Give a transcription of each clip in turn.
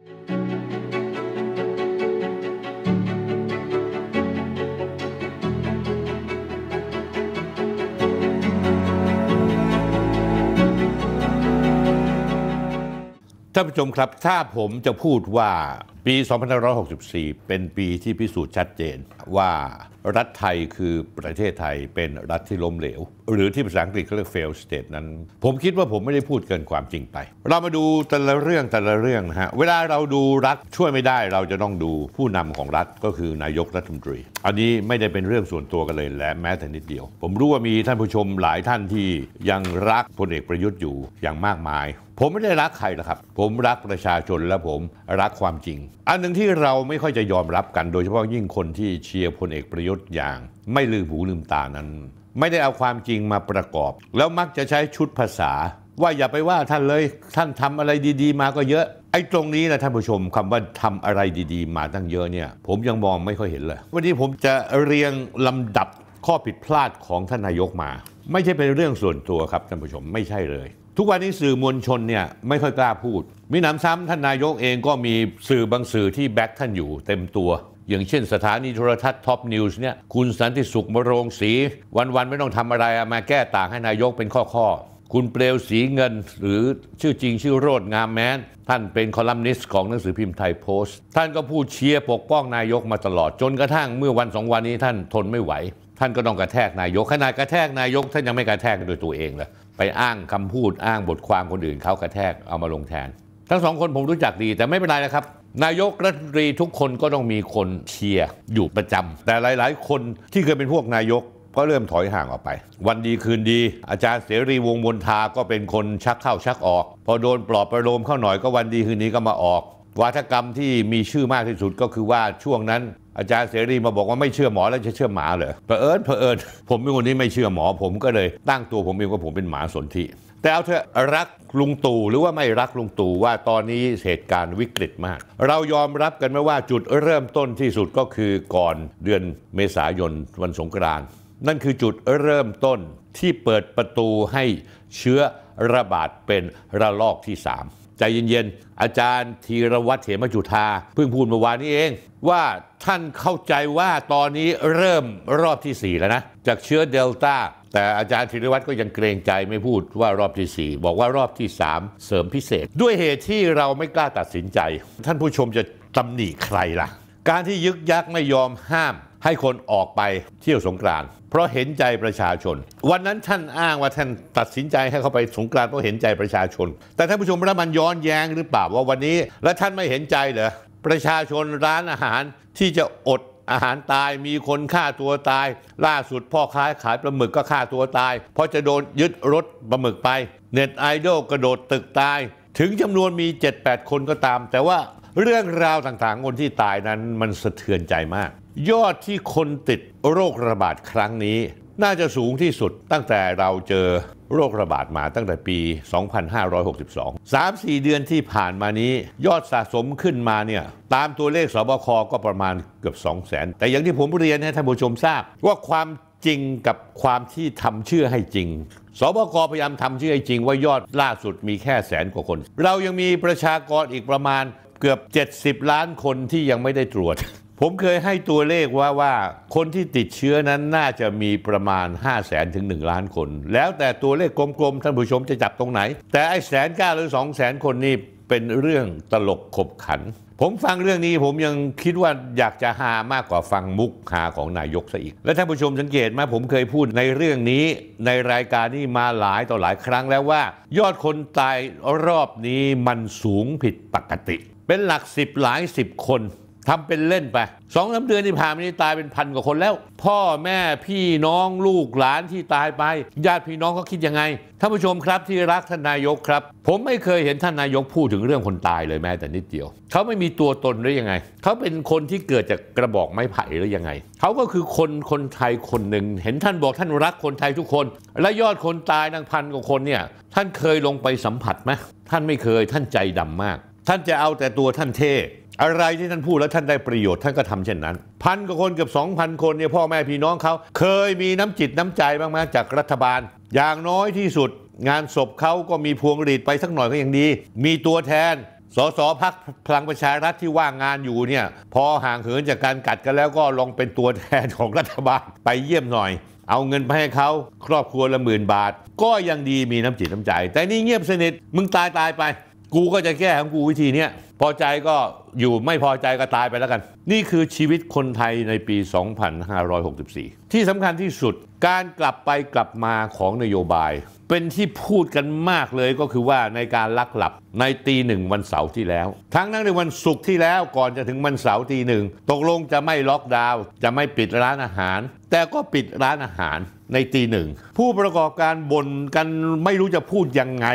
ท่านผู้ชมครับถ้าผมจะพูดว่า ปี2564 เป็นปีที่พิสูจน์ชัดเจนว่ารัฐไทยคือประเทศไทยเป็นรัฐที่ล้มเหลว หรือที่ภาษาอังกฤษเขาเรียก fail state นั้น ผมคิดว่าผมไม่ได้พูดเกินความจริงไป เรามาดูแต่ละเรื่องแต่ละเรื่องนะฮะ เวลาเราดูรัฐช่วยไม่ได้เราจะต้องดูผู้นำของรัฐก็คือนายกรัฐมนตรีอันนี้ไม่ได้เป็นเรื่องส่วนตัวกันเลยและแม้แต่นิดเดียว ผมรู้ว่ามีท่านผู้ชมหลายท่านที่ ยังรักพลเอกประยุทธ์อยู่อย่างมากมายผมไม่ได้รักใครหรอกครับผมรักประชาชนและผมรักความจริง อันหนึ่งที่เราไม่ค่อยจะยอมรับกันโดยเฉพาะยิ่งคนที่เชียร์พลเอกประยุทธ์อย่าง ไม่ลืมหูลืมตานั้น ไม่ได้เอาความจริงมาประกอบแล้วมักจะใช้ชุดภาษา ว่าอย่าไปว่าท่านเลยท่านทำอะไรดีๆ มาก็เยอะ ไอ้ตรงนี้นะท่านผู้ชมคำว่าทำอะไรดีๆ มาตั้งเยอะเนี่ย ผมยังมองไม่ค่อยเห็นเลย วันนี้ผมจะเรียงลำดับข้อผิดพลาดของท่านนายกมา ไม่ใช่เป็นเรื่องส่วนตัวครับท่านผู้ชมไม่ใช่เลยทุกวันนี้สื่อมวลชนเนี่ยไม่ค่อยกล้าพูด มีหนำซ้ำท่านนายกเองก็มีสื่อบางสื่อที่แบ็กท่านอยู่เต็มตัว อย่างเช่นสถานีโทรทัศน์ท็อปนิวส์เนี่ยคุณสันติสุขมโรงศรีวัน ๆ ไม่ต้องทำอะไรมาแก้ต่างให้นายกเป็นข้อ ๆ คุณเปลวสีเงินหรือชื่อจริงชื่อโรดงามแมนท่านเป็นคอลัมนิสต์ของหนังสือพิมพ์ไทยโพสต์ท่านก็พูดเชียร์ปกป้องนายกมาตลอดจนกระทั่งเมื่อวันสองวันนี้ท่านทนไม่ไหว ท่านก็ต้องกระแทกนายกขนาดกระแทกนายก ท่านยังไม่กระแทกโดยตัวเองเลยไปอ้างคำพูดอ้างบทความคนอื่นเขากระแทกเอามาลงแทน ทั้งสองคนผมรู้จักดี แต่ไม่เป็นไรนะครับ นายกรัฐมนตรีทุกคนก็ต้องมีคนเชียร์อยู่ประจำ แต่หลาย ๆ คนที่เคยเป็นพวกนายกก็เริ่มถอยห่างออกไป วันดีคืนดี อาจารย์เสรีวงมนทาก็เป็นคนชักเข้าชักออก พอโดนปลอบประโลมเข้าหน่อยก็วันดีคืนนี้ก็มาออก วาทกรรมที่มีชื่อมากที่สุดก็คือว่าช่วงนั้นอาจารย์เสรีมาบอกว่าไม่เชื่อหมอแล้วจะเชื่อหมาเหรอเผอิญเผอิญ ผมเป็นคนที่ไม่เชื่อหมอผมก็เลยตั้งตัวผมเองว่าผมเป็นหมาสนธิ แต่เอาเถอะรักลุงตู่หรือว่าไม่รักลุงตู่ว่าตอนนี้เหตุการณ์วิกฤตมาก เรายอมรับกันไหมว่าจุดเริ่มต้นที่สุดก็คือก่อนเดือนเมษายนวันสงกรานต์นั่นคือจุดเริ่มต้นที่เปิดประตูให้เชื้อระบาดเป็นระลอกที่3ใจเย็นๆ อาจารย์ธีรวัตรเหมจุธาเพิ่งพูดเมื่อวานนี้เอง ว่าท่านเข้าใจว่าตอนนี้เริ่มรอบที่ 4 แล้วนะ จากเชื้อเดลต้าแต่อาจารย์ธีรวัตรก็ยังเกรงใจไม่พูดว่ารอบที่ 4 บอกว่ารอบที่ 3 เสริมพิเศษ ด้วยเหตุที่เราไม่กล้าตัดสินใจ ท่านผู้ชมจะตำหนิใครล่ะ การที่ยึกยักไม่ยอมห้ามให้คนออกไปเที่ยวสงกรานต์เพราะเห็นใจประชาชน วันนั้นท่านอ้างว่าท่านตัดสินใจให้เขาไปสงกรานต์เพราะเห็นใจประชาชน แต่ท่านผู้ชมแล้วมันย้อนแย้งหรือเปล่าว่าวันนี้ และท่านไม่เห็นใจเหรอประชาชนร้านอาหาร ที่จะอดอาหารตาย มีคนฆ่าตัวตาย ล่าสุดพ่อค้าขายปลาหมึกก็ฆ่าตัวตาย เพราะจะโดนยึดรถปลาหมึกไป เน็ตไอดอลกระโดดตึกตาย ถึงจำนวนมี 7-8 คนก็ตาม แต่ว่า เรื่องราวต่างๆ คนที่ตายนั้นมันสะเทือนใจมากยอดที่คนติดโรคระบาดครั้งนี้ น่าจะสูงที่สุด ตั้งแต่เราเจอโรคระบาดมาตั้งแต่ปี 2562 3-4 เดือนที่ผ่านมานี้ ยอดสะสมขึ้นมาเนี่ยตามตัวเลขสบคก็ประมาณเกือบ 200,000 แต่อย่างที่ผมเรียนให้ท่านผู้ชมทราบว่าความจริงกับความที่ทำเชื่อให้จริงสบคพยายามทำเชื่อให้จริง ว่ายอดล่าสุดมีแค่แสนกว่าคน เรายังมีประชากรอีกประมาณเกือบ 70 ล้านคนที่ยังไม่ได้ตรวจผมเคยให้ตัวเลขว่าว่า คนที่ติดเชื้อนั้นน่าจะมีประมาณ 5 0 0แสนถึง1ล้านคน แล้วแต่ตัวเลขกลมๆท่านผู้ชมจะจับตรงไหน แต่ไอ้แสนเก้าหรือ2 0 0แสนคนนี่เป็นเรื่องตลกขบขัน ผมฟังเรื่องนี้ผมยังคิดว่าอยากจะหามากกว่าฟังมุกหาของนายกซะอีกและท่านผู้ชมสังเกตไหมผมเคยพูดในเรื่องนี้ ในรายการนี้มาหลายต่อหลายครั้งแล้วว่า ยอดคนตายรอบนี้มันสูงผิดปกติ เป็นหลักสิบหลายสิบคนทำเป็นเล่นไปสองสาเดือนที่ผ่านมานี้ ตายเป็นพันกว่าคนแล้ว พ่อแม่พี่น้องลูกหลานที่ตายไปญาติพี่น้องเขาคิดยังไงท่านผู้ชมครับที่รักท่านนายกครับ ผมไม่เคยเห็นท่านนายกพูดถึงเรื่องคนตายเลยแม้แต่นิดเดียวเขาไม่มีตัวตนหรือยังไงเขาเป็นคนที่เกิดจากกระบอกไม้ไผ่หรือยังไงเขาก็คือคนคนไทยคนหนึ่งเห็นท่านบอกท่านรักคนไทยทุกคน และยอดคนตายนังพันกว่าคนเนี่ย ท่านเคยลงไปสัมผัสไหมท่านไม่เคยท่านใจดำมาก ท่านจะเอาแต่ตัวท่านเท่อะไรที่ท่านพูดแล้วท่านได้ประโยชน์ ท่านก็ทำเช่นนั้น พันกว่าคนเกือบ 2,000 คนเนี่ยพ่อแม่พี่น้องเขา เคยมีน้ำจิตน้ำใจบ้างไหมจากรัฐบาล อย่างน้อยที่สุด งานศพเขาก็มีพวงหรีดไปสักหน่อยก็ยังดี มีตัวแทน สสพักพลังประชารัฐที่ว่างงานอยู่เนี่ยพอห่างเหินจากการกัดกันแล้วก็ลองเป็นตัวแทนของรัฐบาล ไปเยี่ยมหน่อย เอาเงินไปให้เขาครอบครัวละหมื่นบาท ก็ยังดีมีน้ำจิตน้ำใจ แต่นี่เงียบสนิทมึงตายตายไปกูก็จะแก้ของกูวิธีเนี้ยพอใจก็อยู่ไม่พอใจก็ตายไปแล้วกัน นี่คือชีวิตคนไทยในปี 2564 ที่สำคัญที่สุดการกลับไปกลับมาของนโยบาย เป็นที่พูดกันมากเลยก็คือว่าในการลักหลับในตีหนึ่งวันเสาร์ที่แล้ว ทั้งนั้นในวันศุกร์ที่แล้วก่อนจะถึงวันเสาร์ตีหนึ่งตกลงจะไม่ล็อกดาวน์จะไม่ปิดร้านอาหาร แต่ก็ปิดร้านอาหารในตีหนึ่งผู้ประกอบการบ่นกันไม่รู้จะพูดยังไง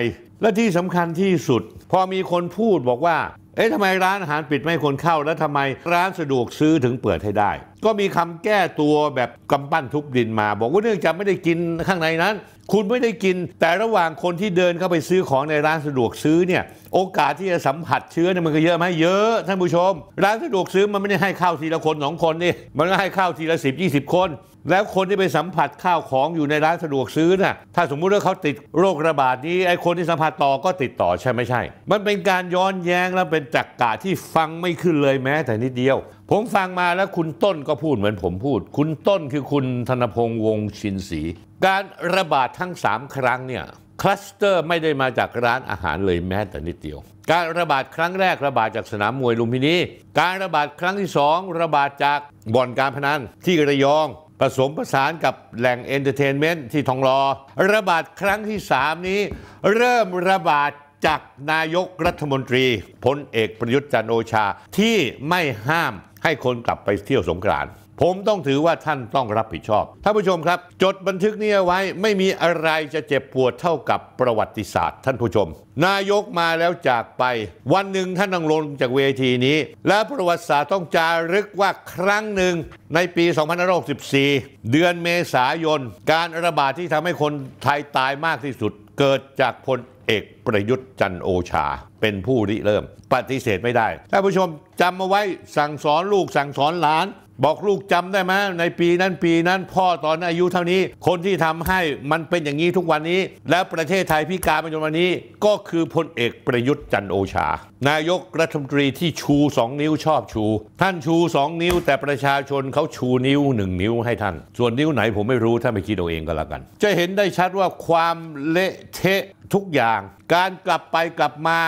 และที่สำคัญที่สุด พอมีคนพูดบอกว่า เอ๊ะทำไมร้านอาหารปิดไม่คนเข้าแล้วทำไม ร้านสะดวกซื้อถึงเปิดให้ได้ ก็มีคำแก้ตัวแบบกำปั้นทุบดินมา บอกว่าเนื่องจากไม่ได้กินข้างในนั้น คุณไม่ได้กิน แต่ระหว่างคนที่เดินเข้าไปซื้อของในร้านสะดวกซื้อเนี่ยโอกาสที่จะสัมผัสเชื้อเนี่ยมันก็เยอะไหมเยอะ ท่านผู้ชม ร้านสะดวกซื้อมันไม่ได้ให้ข้าวทีละคนสองคนนี่มันก็ให้ข้าวทีละสิบยี่สิบคนแล้วคนที่ไปสัมผัสข้าวของอยู่ในร้านสะดวกซื้อนะ่ะ ถ้าสมมุติว่าเขาติดโรคระบาดนี้ไอ้คนที่สัมผัสต่อก็ติดต่อใช่ไม่ใช่ มันเป็นการย้อนแย้งและเป็นจักกะที่ฟังไม่ขึ้นเลยแม้แต่นิดเดียว ผมฟังมาแล้วคุณต้นก็พูดเหมือนผมพูด คุณต้นคือคุณธนพงษ์วงชินศรี การระบาดทั้ง 3 ครั้งเนี่ยคลัสเตอร์ไม่ได้มาจากร้านอาหารเลยแม้แต่นิดเดียว การระบาดครั้งแรกระบาดจากสนามมวยลุมพินี การระบาดครั้งที่ 2 ระบาดจากบ่อนการพนันที่ระยองผสมผสานกับแหล่งเอนเตอร์เทนเมนต์ที่ทองรอระบาดครั้งที่ 3 นี้ เริ่มระบาดจากนายกรัฐมนตรีพลเอกประยุทธ์จันโอชาที่ไม่ห้ามให้คนกลับไปเที่ยวสงกรานต์ผมต้องถือว่าท่านต้องรับผิดชอบ ท่านผู้ชมครับจดบันทึกนี้ไว้ไม่มีอะไรจะเจ็บปวดเท่ากับประวัติศาสตร์ ท่านผู้ชม นายกมาแล้วจากไป วันหนึ่งท่านต้องลงจากเวทีนี้ และประวัติศาสตร์ต้องจารึกว่าครั้งหนึ่งในปี2564เดือนเมษายน การระบาดที่ทำให้คนไทยตายมากที่สุด เกิดจากพลเอกประยุทธ์จันโอชา เป็นผู้ริเริ่มปฏิเสธไม่ได้ท่านผู้ชมจำเอาไว้สั่งสอนลูกสั่งสอนหลานบอกลูกจำได้ไหมในปีนั้นปีนั้นพ่อตอนอายุเท่านี้ คนที่ทำให้มันเป็นอย่างนี้ทุกวันนี้ และประเทศไทยพิการมาจนวันนี้ก็คือพลเอกประยุทธ์จันโอชานายกรัฐมนตรีที่ชูสองนิ้วชอบชู ท่านชูสองนิ้วแต่ประชาชนเขาชูนิ้วหนึ่งนิ้วให้ท่าน ส่วนนิ้วไหนผมไม่รู้ ถ้าไม่คิดเอาเองก็แล้วกัน จะเห็นได้ชัดว่าความเละเทะทุกอย่าง การกลับไปกลับมา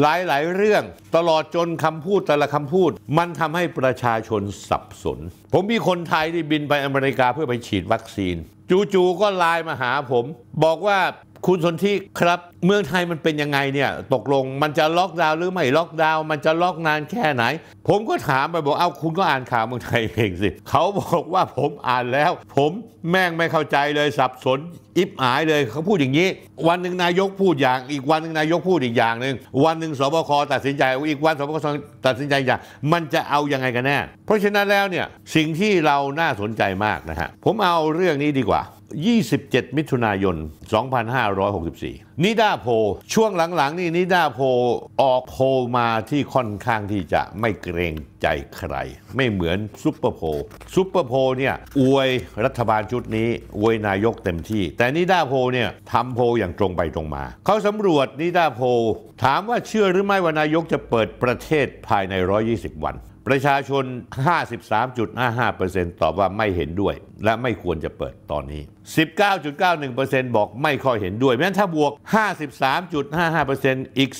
หลายๆ เรื่อง ตลอดจนคำพูดแต่ละคำพูด มันทำให้ประชาชนสับสน ผมมีคนไทยที่บินไปอเมริกาเพื่อไปฉีดวัคซีน จู่ๆก็ไลน์มาหาผม บอกว่าคุณสนที่ครับ เมืองไทยมันเป็นยังไงเนี่ยตกลงมันจะล็อกดาวน์หรือไม่ล็อกดาวน์มันจะล็อกนานแค่ไหน ผมก็ถามไปบอกเอาคุณก็อ่านข่าวเมืองไทยเองสิ เขาบอกว่าผมอ่านแล้ว ผมแม่งไม่เข้าใจเลยสับสนอิบหายเลยเขาพูดอย่างนี้วันหนึ่งนายกพูดอย่างอีก วันหนึ่งนายกพูดอีกอย่างหนึ่งวันหนึ่งสบคตัดสินใจ อีกวันสบคตัดสินใจอย่างมันจะเอายังไงกันแน่เพราะฉะนั้นแล้วเนี่ยสิ่งที่เราน่าสนใจมากนะฮะผมเอาเรื่องนี้ดีกว่า27 มิถุนายน2564นิดาโพช่วงหลังๆ นี่นิดาโพออกโพมาที่ค่อนข้างที่จะไม่เกรงใจใคร ไม่เหมือนซุปเปอร์โพซุปเปอร์โพเนี่ยอวยรัฐบาลชุดนี้อวยนายกเต็มที่ แต่นิดาโพเนี่ยทำโพอย่างตรงไปตรงมา เขาสำรวจนิดาโพถามว่าเชื่อหรือไม่ว่านายกจะเปิดประเทศภายใน 120 วัน ประชาชน 53.55%ตอบว่าไม่เห็นด้วย และไม่ควรจะเปิดตอนนี้19.91%บอกไม่ค่อยเห็นด้วยแม้นถ้าบวก53.55%อีก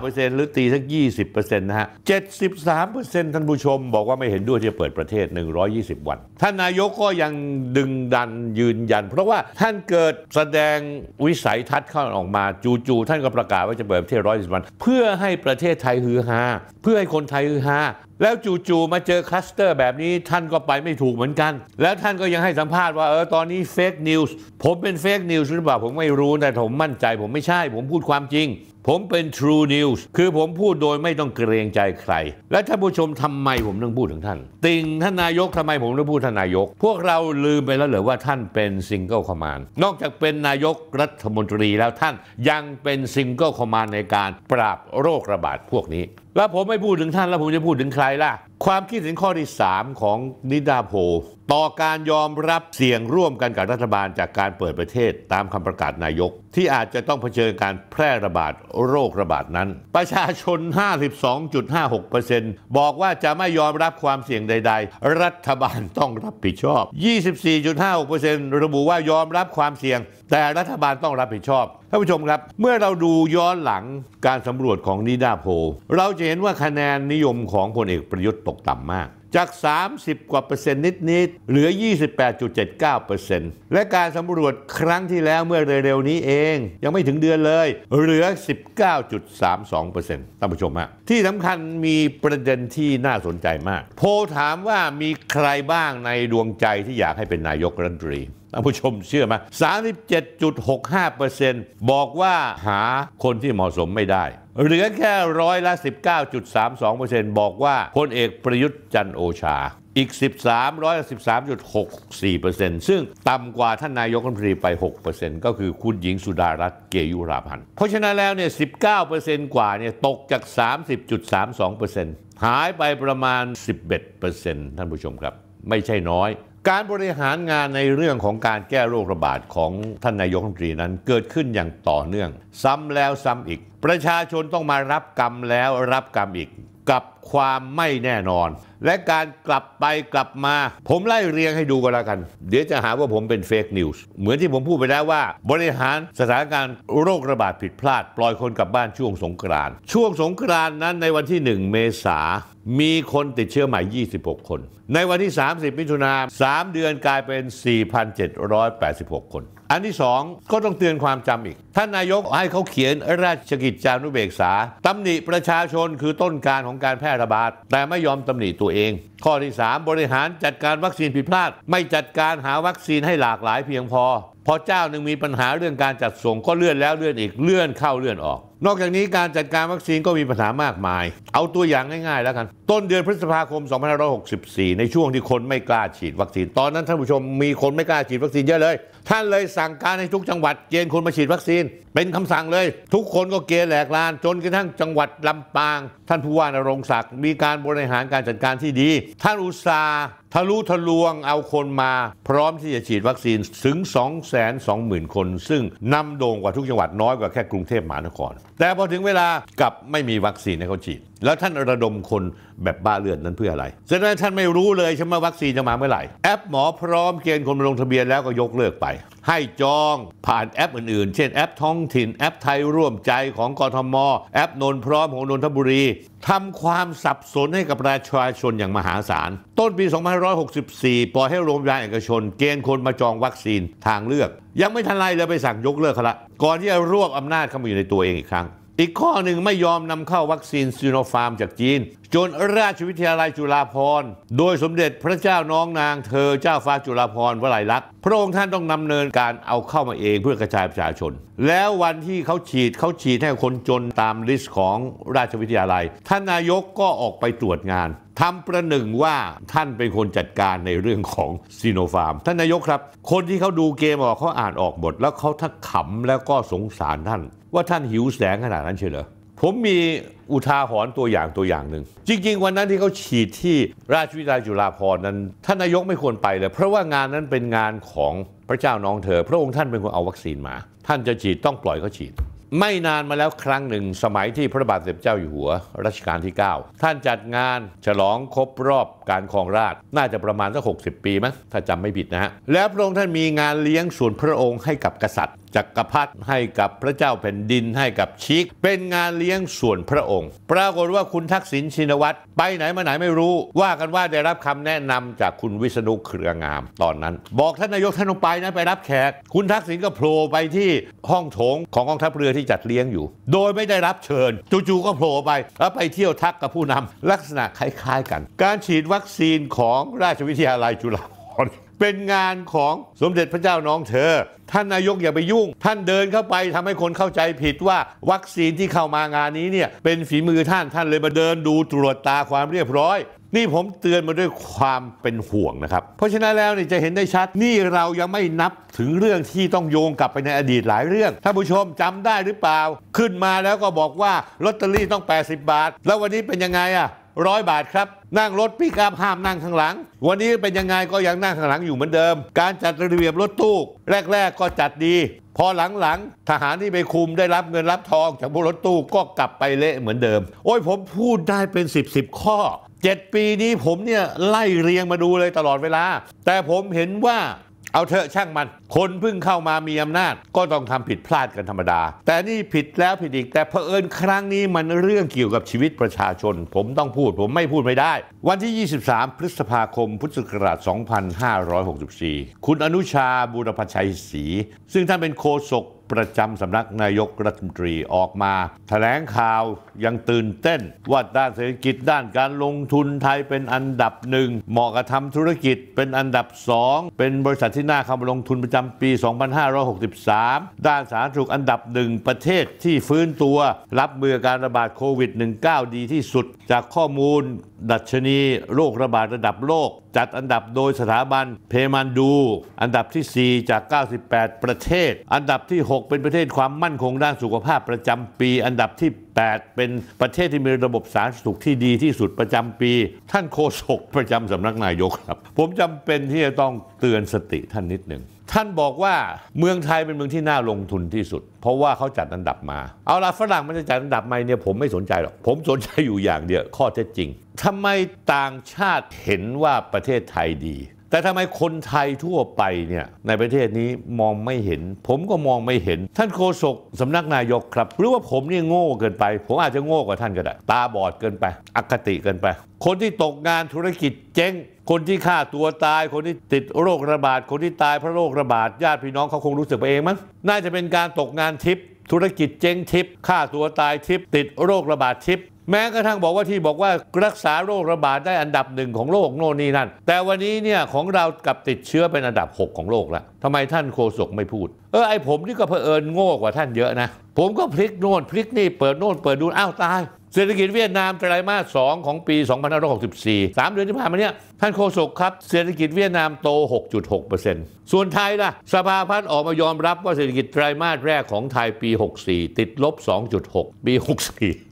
19%หรือตีสัก 20%นะฮะ73%ท่านผู้ชมบอกว่าไม่เห็นด้วยที่จะเปิดประเทศ 120 วัน ท่านนายกก็ยังดึงดันยืนยัน เพราะว่าท่านเกิดแสดงวิสัยทัศน์เข้าออกมาจู่ๆท่านก็ประกาศว่าจะเปิดประเทศ120 วัน เพื่อให้ประเทศไทยฮือฮาเพื่อให้คนไทยฮือฮาแล้วจู่ๆมาเจอคลัสเตอร์แบบนี้ท่านก็ไปไม่ถูกเหมือนกัน แล้วท่านก็ยังให้สัมภาษณ์ว่าเออตอนนี้เฟกนิวส์ผมเป็นเฟกนิวส์หรือเปล่าผมไม่รู้แต่ผมมั่นใจผมไม่ใช่ ผมพูดความจริงผมเป็น True News คือผมพูดโดยไม่ต้องเกรงใจใคร และท่านผู้ชมทำไมผมต้องพูดถึงท่าน ติงท่านนายกทำไมผมต้องพูดท่านนายก พวกเราลืมไปแล้วหรือว่าท่านเป็นซิงเกิลคอมานนอกจากเป็นนายกรัฐมนตรีแล้วท่านยังเป็นซิงเกิลคอมานในการปราบโรคระบาดพวกนี้ แล้วผมไม่พูดถึงท่าน แล้วผมจะพูดถึงใครล่ะ ความคิดเห็นข้อที่3ของนิดาโพต่อการยอมรับเสี่ยงร่วมกันกับรัฐบาลจากการเปิดประเทศตามคำประกาศนายกที่อาจจะต้องเผชิญการแพร่ระบาดโรคระบาดนั้น ประชาชน 52.56%บอกว่าจะไม่ยอมรับความเสี่ยงใด ๆ รัฐบาลต้องรับผิดชอบ 24.56%ระบุว่ายอมรับความเสี่ยง แต่รัฐบาลต้องรับผิดชอบ ท่านผู้ชมครับเมื่อเราดูย้อนหลังการสำรวจของนิดาโพเราจะเห็นว่าคะแนนนิยมของพลเอกประยุทธ์ตกต่ำมากจาก 30 กว่าเปอร์เซ็นต์นิด ๆ เหลือ 28.79%และการสำรวจครั้งที่แล้วเมื่อเร็ว ๆ นี้เองยังไม่ถึงเดือนเลย เหลือ 19.32%ท่านผู้ชมฮะที่สำคัญมีประเด็นที่น่าสนใจมาก โพถามว่ามีใครบ้างในดวงใจที่อยากให้เป็นนายกรัฐมนตรีท่านผู้ชมเชื่อไหม37.65%บอกว่าหาคนที่เหมาะสมไม่ได้เหลือแค่ร้อยละ19.32%บอกว่าพลเอกประยุทธ์จันโอชา อีก 13ร้อยละ13.64%ซึ่ง ต่ำกว่าท่านนายกรัฐมนตรีไป 6%ก็คือคุณหญิงสุดารัตน์เกยุราพันธ์เพราะฉะนั้นแล้วเนี่ย19%กว่าเนี่ยตกจาก 30.32%หายไปประมาณ 11%ท่านผู้ชมครับ ไม่ใช่น้อย การบริหารงานในเรื่องของการแก้โรคระบาดของท่านนายกรัฐมนตรีนั้นเกิดขึ้นอย่างต่อเนื่อง ซ้ำแล้วซ้ำอีกประชาชนต้องมารับกรรมแล้วรับกรรมอีกกับความไม่แน่นอน และการกลับไปกลับมา ผมไล่เรียงให้ดูกันแล้วกัน เดี๋ยวจะหาว่าผมเป็นเฟกนิวส์เหมือนที่ผมพูดไปแล้วว่าบริหารสถานการณ์โรคระบาดผิดพลาดปล่อยคนกลับบ้านช่วงสงกรานช่วงสงกรานนั้นในวันที่ 1 เมษา มีคนติดเชื้อใหม่ 26 คน ในวันที่ 30มิถุนา3เดือนกลายเป็น 4,786คนอันที่สองก็ต้องเตือนความจำอีก ท่านนายกให้เขาเขียนราชกิจจานุเบกษา ตำหนิประชาชนคือต้นการของการแพร่ระบาดแต่ไม่ยอมตำหนิตัวเอง ข้อที่ 3 บริหารจัดการวัคซีนผิดพลาดไม่จัดการหาวัคซีนให้หลากหลายเพียงพอ พอเจ้าหนึ่งมีปัญหาเรื่องการจัดส่ง ก็เลื่อนแล้วเลื่อนอีกเลื่อนเข้าเลื่อนออกนอกจากนี้การจัดการวัคซีนก็มีปัญหามากมาย เอาตัวอย่างง่ายๆแล้วกันต้นเดือนพฤษภาคม 2564 ในช่วงที่คนไม่กล้าฉีดวัคซีนตอนนั้นท่านผู้ชมมีคนไม่กล้าฉีดวัคซีนเยอะเลย ท่านเลยสั่งการให้ทุกจังหวัดเกณฑ์คนมาฉีดวัคซีนเป็นคำสั่งเลย ทุกคนก็เกณฑ์แหลกลานจนกระทั่งจังหวัดลำปางท่านผู้ว่านรงศักดิ์มีการบริหารการจัดการที่ดีท่านอุตสาหทะลุทะลวงเอาคนมาพร้อมที่จะฉีดวัคซีนถึง220,000 คน ซึ่งนำโด่งกว่าทุกจังหวัดน้อยกว่าแค่กรุงเทพมหานคร แต่พอถึงเวลากลับไม่มีวัคซีนให้เขาฉีดแล้วท่านระดมคนแบบบ้าเลือดนั้นเพื่ออะไรสดงว่าท่านไม่รู้เลยใช่ไหมวัคซีนจะมาเมื่อไหร่ แอปหมอพร้อมเกณฑ์คนมาลงทะเบียนแล้วก็ยกเลิกไป ให้จอง ผ่านแอปอื่นๆ เช่นแอปท้องถิ่นแอปไทยร่วมใจของกทมแอปนนพร้อมของนนทบุรีทำความสับสนให้กับประชาชนอย่างมหาศาล ต้นปี 2564ปล่อยให้โรงพยาบาลเอกชน เกณฑ์คนมาจองวัคซีนทางเลือก ยังไม่ทันไรเลยไปสั่งยกเลิกละก่อนที่จะรวบอำนาจเข้ามาอยู่ในตัวเองอีกครั้งอีกข้อหนึ่งไม่ยอมนำเข้าวัคซีนซีโนฟาร์มจากจีน จนราชวิทยาลัยจุฬาภรณ์ โดยสมเด็จพระเจ้าน้องนางเธอเจ้าฟ้าจุฬาภรณ์วลัยลักษณ์พระองค์ท่านต้องนำเนินการเอาเข้ามาเองเพื่อกระจายประชาชน แล้ววันที่เขาฉีดเขาฉีดให้คนจนตามลิสต์ของราชวิทยาลัย ท่านนายกก็ออกไปตรวจงานทำประหนึ่งว่าท่านเป็นคนจัดการในเรื่องของซีโนฟาร์ม ท่านนายกครับ คนที่เขาดูเกมออกเขาอ่านออกหมดแล้วเขาทักขำแล้วก็สงสารท่านว่าท่านหิวแสงขนาดนั้นเชียวเหรอผมมีอุทาหรณ์ตัวอย่างตัวอย่างหนึ่ง จริงๆวันนั้นที่เขาฉีดที่ราชวิทยาลัยจุฬาภรณ์นั้น ท่านนายกไม่ควรไปเลย เพราะว่างานนั้นเป็นงานของพระเจ้าน้องเธอพระองค์ท่านเป็นคนเอาวัคซีนมา ท่านจะฉีดต้องปล่อยเขาฉีด ไม่นานมาแล้วครั้งหนึ่งสมัยที่พระบาทสมเด็จเจ้าอยู่หัวรัชกาลที่ 9 ท่านจัดงานฉลองครบรอบการครองราชน่าจะประมาณสักิบปีมั้งถ้าจำไม่ผิดนะฮะแล้วพระองค์ท่านมีงานเลี้ยงส่วนพระองค์ให้กับกษัตริย์จักกรพรรดิให้กับพระเจ้าแผ่นดินให้กับชิก เป็นงานเลี้ยงส่วนพระองค์ ปรากฏว่าคุณทักษิณชินวัตร ไปไหนมาไหนไม่รู้ว่ากันว่าได้รับคำแนะนำจากคุณวิษณุเครืองาม ตอนนั้น บอกท่านนายกท่านลงไปนะไปรับแขก คุณทักษิณก็โผล่ไปที่ห้องโถงของกองทัพเรือที่จัดเลี้ยงอยู่ โดยไม่ได้รับเชิญ จู่ๆก็โผล่ไปแล้วไปเที่ยวทักกับผู้นำลักษณะคล้ายๆ กัน การฉีดวัคซีนของราชวิทยาลัยจุฬาภรณ์เป็นงานของสมเด็จพระเจ้าน้องเธอ ท่านนายกอย่าไปยุ่ง ท่านเดินเข้าไปทำให้คนเข้าใจผิดว่าวัคซีนที่เข้ามางานนี้เนี่ย เป็นฝีมือท่านท่านเลยมาเดินดูตรวจตาความเรียบร้อย นี่ผมเตือนมาด้วยความเป็นห่วงนะครับ เพราะฉะนั้นแล้วเนี่ยจะเห็นได้ชัดนี่เรายังไม่นับถึงเรื่องที่ต้องโยงกลับไปในอดีตหลายเรื่องท่านผู้ชมจำได้หรือเปล่า ขึ้นมาแล้วก็บอกว่าลอตเตอรี่ต้อง 80 บาท แล้ววันนี้เป็นยังไงอะ่ะร้อยบาทครับ นั่งรถปีกับห้ามนั่งข้างหลัง วันนี้เป็นยังไงก็ยังนั่งข้างหลังอยู่เหมือนเดิม การจัดระเบียบรถตู้แรก ๆ ก็จัดดี พอหลังๆทหารที่ไปคุมได้รับเงินรับทองจากพวกรถตู้ก็กลับไปเละเหมือนเดิม โอ้ยผมพูดได้เป็น 10บสข้อ 7 ปีนี้ผมเนี่ยไล่เรียงมาดูเลยตลอดเวลา แต่ผมเห็นว่าเอาเถอะช่างมัน คนเพิ่งเข้ามามีอำนาจ ก็ต้องทำผิดพลาดกันธรรมดา แต่นี่ผิดแล้วผิดอีก แต่เผอิญครั้งนี้มันเรื่องเกี่ยวกับชีวิตประชาชน ผมต้องพูดผมไม่พูดไม่ได้ วันที่ 23 พฤษภาคมพุทธศักราช 2564 คุณอนุชาบูรพชัยศรีซึ่งท่านเป็นโฆษกประจำสำนักนายกรัฐมนตรีออกมาถแถลงข่าวยังตื่นเต้นว่า ด้านเศรษฐกิจด้านการลงทุนไทยเป็นอันดับหนึ่งเหมาะกับทำธุรกิจเป็นอันดับสองเป็นบริษัทที่น่าเข้ามาลงทุนประจำปี 2563 ด้านสาธารณสุขอันดับหนึ่งประเทศที่ฟื้นตัวรับมือการระบาดโควิด -19 ดีที่สุด จากข้อมูลดัชนีโรคระบาดระดับโลกจัดอันดับโดยสถาบันเพมันดู อันดับที่ 4 จาก 98 ประเทศ อันดับที่ 6 เป็นประเทศความมั่นคงด้านสุขภาพประจำปี อันดับที่ 8 เป็นประเทศที่มีระบบสาธารณสุขที่ดีที่สุดประจำปี ท่านโฆษกประจำสำนักนายกครับ ผมจำเป็นที่จะต้องเตือนสติท่านนิดหนึ่งท่านบอกว่าเมืองไทยเป็นเมืองที่น่าลงทุนที่สุด เพราะว่าเขาจัดอันดับมา เอาละฝรั่งมันจะจัดอันดับไหมเนี่ยผมไม่สนใจหรอกผมสนใจอยู่อย่างเดียวข้อเท็จจริง ทำไมต่างชาติเห็นว่าประเทศไทยดีแต่ทำไมคนไทยทั่วไปเนี่ยในประเทศนี้มองไม่เห็น ผมก็มองไม่เห็น ท่านโฆษกสำนักนายกครับ หรือว่าผมนี่โง่เกินไป ผมอาจจะโง่กว่าท่านก็ได้ ตาบอดเกินไปอคติเกินไป คนที่ตกงานธุรกิจเจ๊งคนที่ฆ่าตัวตายคนที่ติดโรคระบาดคนที่ตายเพราะโรคระบาดญาติพี่น้องเขาคงรู้สึกไปเองมั้งน่าจะเป็นการตกงานทิพย์ธุรกิจเจ๊งทิพย์ฆ่าตัวตายทิพย์ติดโรคระบาดทิพย์แม้กระทั่งบอกว่าที่บอกว่ารักษาโรคระบาดได้อันดับหนึ่งของโลกโน่นนี่นั่นแต่วันนี้เนี่ยของเรากับติดเชื้อเป็นอันดับ 6 ของโลกแล้วทำไมท่านโคศกไม่พูด เออไอผมนี่ก็เผอิญโง่กว่าท่านเยอะนะ ผมก็พลิกโน่นพลิกนี่เปิดโน่นเปิดดูอ้าวตายเศรษฐกิจเวียดนามไตรมาส2ของปี2564 3เดือนที่ผ่านมาเนี่ยท่านโฆษกครับ เศรษฐกิจเวียดนามโต 6.6%ส่วนไทยล่ะสภาพัฒน์ออกมายอมรับว่าเศรษฐกิจไตรมาสแรกของไทยปี 64 ติดลบ 2.6ปี64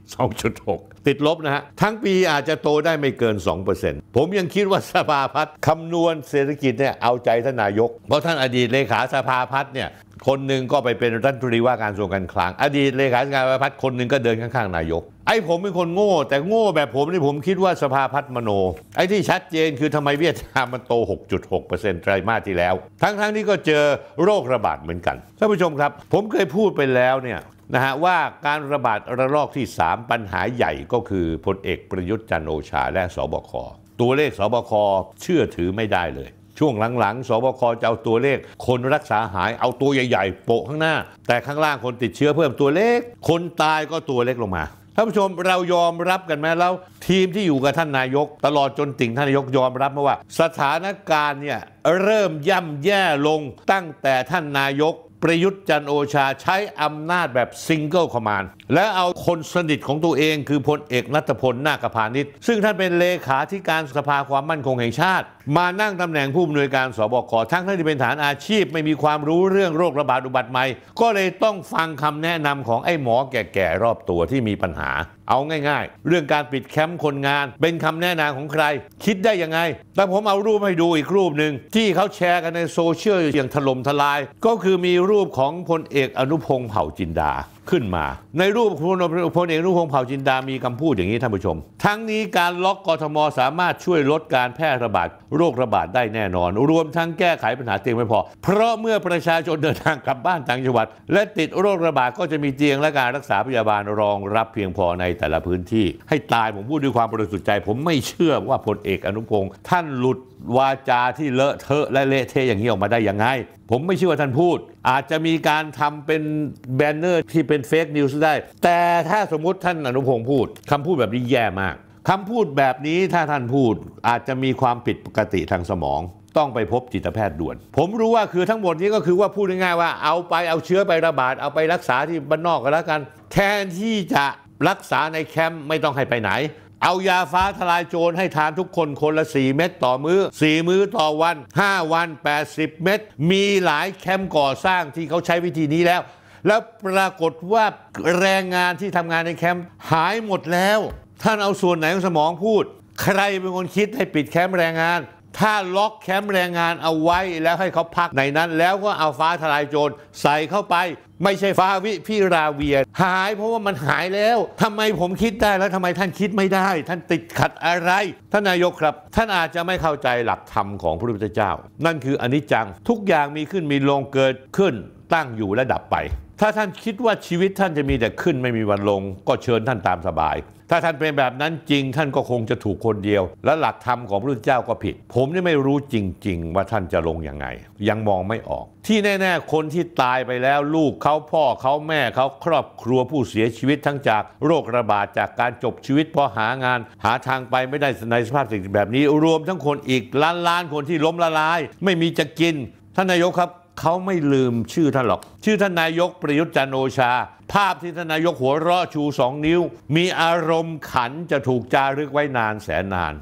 2.6ติดลบนะฮะทั้งปีอาจจะโตได้ไม่เกิน 2%ผมยังคิดว่าสภาพัฒน์คำนวณเศรษฐกิจเนี่ยเอาใจท่านนายก เพราะท่านอดีตเลขาสภาพัฒน์เนี่ยคนหนึ่งก็ไปเป็นรัฐมนตรีว่าการกระทรวงการคลังอดีตเลขาธิการสภาพัฒน์คนหนึ่งก็เดินข้างๆนายกไอ้ผมเป็นคนโง่ แต่โง่แบบผมนี่ผมคิดว่าสภาพัฒน์มโนไอ้ที่ชัดเจนคือทำไมเวียดนามมันโต 6.6%ไตรมาสที่แล้ว ทั้งๆที่ก็เจอโรคระบาดเหมือนกันท่านผู้ชมครับ ผมเคยพูดไปแล้วเนี่ยนะฮะว่าการระบาดระลอกที่ 3 ปัญหาใหญ่ก็คือพลเอกประยุทธ์จันโอชาและ สบคตัวเลขสบคเชื่อถือไม่ได้เลย ช่วงหลังๆสบคจะเอาตัวเลข คนรักษาหายเอาตัวใหญ่ๆ โปะข้างหน้า แต่ข้างล่างคนติดเชื้อเพิ่มตัวเลข คนตายก็ตัวเล็กลงมาท่านผู้ชมเรายอมรับกันไหมแล้ว ทีมที่อยู่กับท่านนายก ตลอดจนติ่งท่านนายกยอมรับมาว่า สถานการณ์เนี่ยเริ่มย่ำแย่ลงตั้งแต่ท่านนายกประยุทธ์จันโอชา ใช้อำนาจแบบซิงเกิลคอมมานด์และเอาคนสนิทของตัวเองคือพลเอกนัทพลนาคพาณิชย์ซึ่งท่านเป็นเลขาธิการสภาความมั่นคงแห่งชาติ มานั่งตำแหน่งผู้อำนวยการสบคทั้งท่านที่เป็นฐานอาชีพไม่มีความรู้เรื่องโรคระบาดอุบัติใหม่ก็เลยต้องฟังคำแนะนำของไอ้หมอแก่ๆรอบตัวที่มีปัญหาเอาง่ายๆ เรื่องการปิดแคมป์คนงาน เป็นคำแนะนำของใคร คิดได้ยังไง แต่ผมเอารูปให้ดูอีกรูปหนึ่งที่เขาแชร์กันในโซเชียลอย่างถล่มทลาย ก็คือมีรูปของพลเอกอนุพงศ์เผ่าจินดาขึ้นมา ในรูปพลเอกรุ่งพงษ์เผ่าจินดา มีคำพูดอย่างนี้ท่านผู้ชม ทั้งนี้การล็อกกทมสามารถช่วยลดการแพร่ระบาดโรคระบาดได้แน่นอน รวมทั้งแก้ไขปัญหาเตียงไม่พอ เพราะเมื่อประชาชนเดินทางกลับบ้านต่างจังหวัดและติดโรคระบาดก็จะมีเตียงและการรักษาพยาบาลรองรับเพียงพอในแต่ละพื้นที่ ให้ตายผมพูดด้วยความบริสุทธิ์ใจ ผมไม่เชื่อว่าพลเอกอนุพงศ์ท่านหลุดวาจาที่เลอะเทอะและเละเทะอย่างนี้ออกมาได้ยังไงผมไม่เชื่อว่าท่านพูด อาจจะมีการทำเป็นแบนเนอร์ที่เป็นเฟกนิวส์ได้ แต่ถ้าสมมุติท่านอนุพงศ์พูด คำพูดแบบนี้แย่มาก คำพูดแบบนี้ถ้าท่านพูดอาจจะมีความผิดปกติทางสมอง ต้องไปพบจิตแพทย์ด่วน ผมรู้ว่าคือทั้งหมดนี้ก็คือว่าพูดง่ายๆว่า เอาไปเอาเชื้อไประบาดเอาไปรักษาที่บ้านนอกก็แล้วกัน แทนที่จะรักษาในแคมป์ไม่ต้องให้ไปไหนเอายาฟ้าทลายโจรให้ทานทุกคนคนละ 4 เม็ดต่อมือ้อ4มื้อต่อวัน 5 วัน 80 เม็ดมีหลายแคมป์ก่อสร้างที่เขาใช้วิธีนี้แล้ว แล้วปรากฏว่าแรงงานที่ทำงานในแคมป์หายหมดแล้ว ท่านเอาส่วนไหนของสมองพูด ใครเป็นคนคิดให้ปิดแคมป์แรงงานถ้าล็อกแคมป์แรงงานเอาไว้แล้วให้เขาพักในนั้น แล้วก็เอาฟ้าทลายโจรใส่เข้าไป ไม่ใช่ฟ้าวิพิราเวียหายเพราะว่ามันหายแล้ว ทำไมผมคิดได้แล้วทำไมท่านคิดไม่ได้ ท่านติดขัดอะไร ท่านนายกครับ ท่านอาจจะไม่เข้าใจหลักธรรมของพระพุทธเจ้า นั่นคืออนิจจังทุกอย่างมีขึ้นมีลงเกิดขึ้นตั้งอยู่และดับไปถ้าท่านคิดว่าชีวิตท่านจะมีแต่ขึ้นไม่มีวันลง ก็เชิญท่านตามสบาย ถ้าท่านเป็นแบบนั้นจริงท่านก็คงจะถูกคนเดียว และหลักธรรมของพระพุทธเจ้าก็ผิด ผมนี่ไม่รู้จริงๆว่าท่านจะลงยังไง ยังมองไม่ออก ที่แน่ๆ คนที่ตายไปแล้ว ลูกเขาพ่อเขาแม่เขาครอบครัวผู้เสียชีวิตทั้งจากโรคระบาดจากการจบชีวิตเพราะหางาน หาทางไปไม่ได้ในสภาพสิ่งแบบนี้รวมทั้งคนอีกล้านๆคนที่ล้มละลาย ไม่มีจะกิน ท่านนายกครับเขาไม่ลืมชื่อท่านหรอก ชื่อท่านนายกประยุทธ์จันโอชา ภาพที่ท่านนายกหัวเราะชูสองนิ้ว มีอารมณ์ขันจะถูกจารึกไว้นานแสนนาน